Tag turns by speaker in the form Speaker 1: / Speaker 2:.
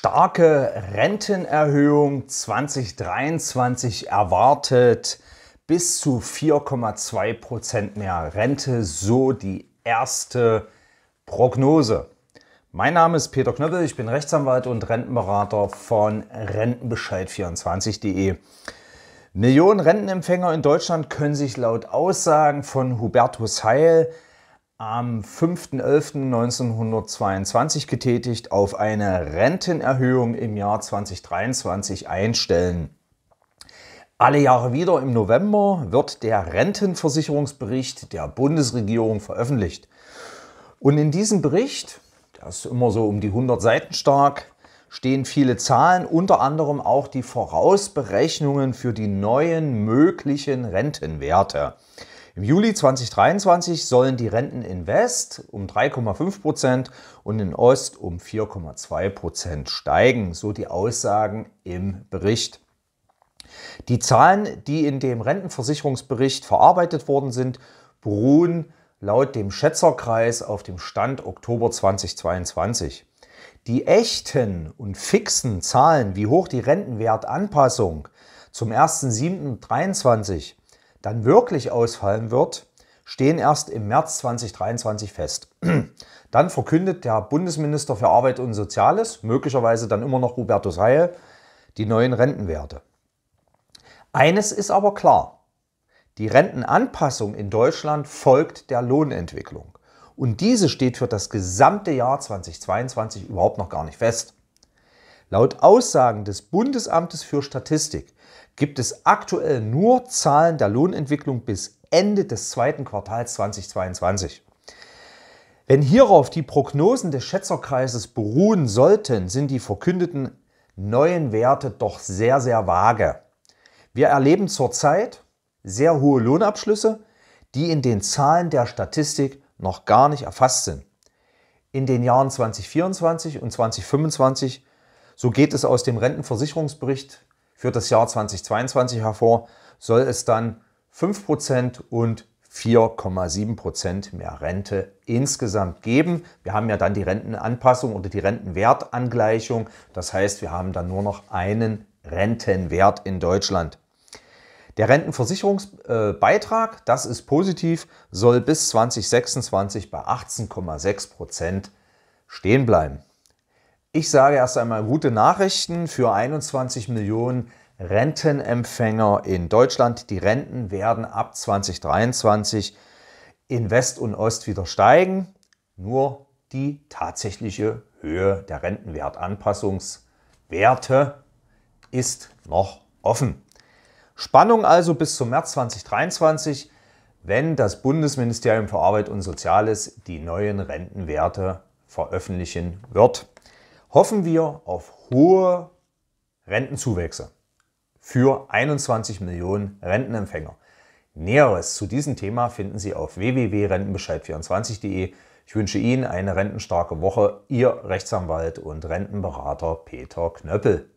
Speaker 1: starke Rentenerhöhung 2023 erwartet. Bis zu 4,2 Prozent mehr Rente, so die erste Prognose. Mein Name ist Peter Knöppel, ich bin Rechtsanwalt und Rentenberater von Rentenbescheid24.de. Millionen Rentenempfänger in Deutschland können sich laut Aussagen von Hubertus Heil am 5.11.1922 getätigt, auf eine Rentenerhöhung im Jahr 2023 einstellen. Alle Jahre wieder im November wird der Rentenversicherungsbericht der Bundesregierung veröffentlicht. Und in diesem Bericht, der ist immer so um die 100 Seiten stark, stehen viele Zahlen, unter anderem auch die Vorausberechnungen für die neuen möglichen Rentenwerte. Im Juli 2023 sollen die Renten in West um 3,5 Prozent und in Ost um 4,2 Prozent steigen, so die Aussagen im Bericht. Die Zahlen, die in dem Rentenversicherungsbericht verarbeitet worden sind, beruhen laut dem Schätzerkreis auf dem Stand Oktober 2022. Die echten und fixen Zahlen, wie hoch die Rentenwertanpassung zum 1.7.23 dann wirklich ausfallen wird, stehen erst im März 2023 fest. Dann verkündet der Bundesminister für Arbeit und Soziales, möglicherweise dann immer noch Hubertus Heil, die neuen Rentenwerte. Eines ist aber klar, die Rentenanpassung in Deutschland folgt der Lohnentwicklung. Und diese steht für das gesamte Jahr 2022 überhaupt noch gar nicht fest. Laut Aussagen des Bundesamtes für Statistik gibt es aktuell nur Zahlen der Lohnentwicklung bis Ende des zweiten Quartals 2022. Wenn hierauf die Prognosen des Schätzerkreises beruhen sollten, sind die verkündeten neuen Werte doch sehr, sehr vage. Wir erleben zurzeit sehr hohe Lohnabschlüsse, die in den Zahlen der Statistik noch gar nicht erfasst sind. In den Jahren 2024 und 2025, so geht es aus dem Rentenversicherungsbericht für das Jahr 2022 hervor, soll es dann 5% und 4,7% mehr Rente insgesamt geben. Wir haben ja dann die Rentenanpassung oder die Rentenwertangleichung. Das heißt, wir haben dann nur noch einen Rentenwert in Deutschland. Der Rentenversicherungsbeitrag, das ist positiv, soll bis 2026 bei 18,6% stehen bleiben. Ich sage erst einmal gute Nachrichten für 21 Millionen Rentenempfänger in Deutschland. Die Renten werden ab 2023 in West und Ost wieder steigen. Nur die tatsächliche Höhe der Rentenwertanpassungswerte ist noch offen. Spannung also bis zum März 2023, wenn das Bundesministerium für Arbeit und Soziales die neuen Rentenwerte veröffentlichen wird hoffen wir auf hohe Rentenzuwächse für 21 Millionen Rentenempfänger. Näheres zu diesem Thema finden Sie auf www.rentenbescheid24.de. Ich wünsche Ihnen eine rentenstarke Woche. Ihr Rechtsanwalt und Rentenberater Peter Knöppel.